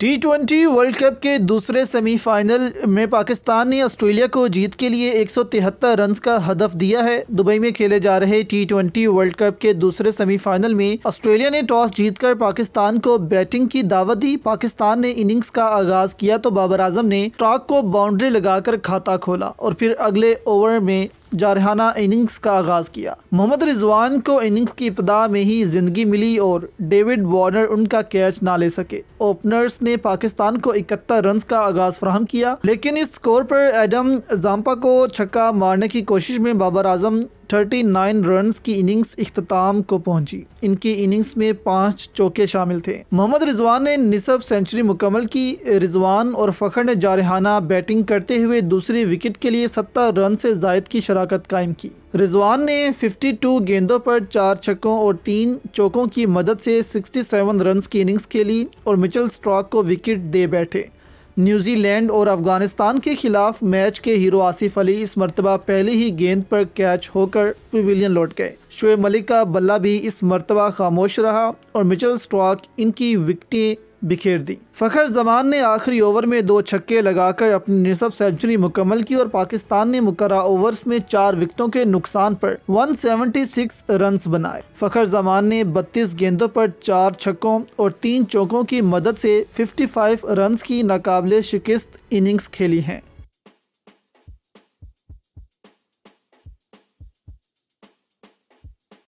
T twenty world cup के दूसरे semifinal में पाकिस्तान ने ऑस्ट्रेलिया को जीत के लिए एक सौ तिहत्तर रन का हदफ दिया है दुबई में खेले जा रहे टी ट्वेंटी वर्ल्ड कप के दूसरे सेमीफाइनल में ऑस्ट्रेलिया ने टॉस जीतकर पाकिस्तान को बैटिंग की दावत दी पाकिस्तान ने इनिंग्स का आगाज किया तो बाबर आजम ने ट्रॉक को बाउंड्री लगाकर खाता खोला और फिर अगले ओवर में जारहाना इनिंग्स का आगाज़ किया मोहम्मद रिजवान को इनिंग्स की इब्तदा में ही ज़िंदगी मिली और डेविड वार्नर उनका कैच ना ले सके ओपनर्स ने पाकिस्तान को इकहत्तर रन का आगाज़ फ्राहम किया लेकिन इस स्कोर पर एडम जाम्पा को छक्का मारने की कोशिश में बाबर आजम 39 रन की इनिंग्स अख्ताम को पहुंची इनकी इनिंग्स में पाँच चौके शामिल थे मोहम्मद रिजवान ने निसफ सेंचुरी मुकम्मल की रिजवान और फ़खर ने जारहाना बैटिंग करते हुए दूसरी विकेट के लिए सत्तर रन से जायद की शराकत कायम की रिजवान ने 52 गेंदों पर चार छक्कों और तीन चौकों की मदद से 67 रन की इनिंग्स खेली और मिचल स्ट्रॉक को विकेट दे बैठे न्यूजीलैंड और अफगानिस्तान के खिलाफ मैच के हीरो आसिफ अली इस मरतबा पहले ही गेंद पर कैच होकर पिविलियन लौट गए शुएब मलिक का बल्ला भी इस मरतबा खामोश रहा और मिचल स्टॉक इनकी विकटें बिखेर दी फ़खर जमान ने आखिरी ओवर में दो छक्के लगाकर अपनी निसफ सेंचुरी मुकम्मल की और पाकिस्तान ने मुकर ओवर्स में चार विकटों के नुकसान पर 176 रन्स बनाए फ़खर जमान ने 32 गेंदों पर चार छक्कों और तीन चौकों की मदद से 55 रन्स की नाकाबले शिकस्त इनिंग्स खेली हैं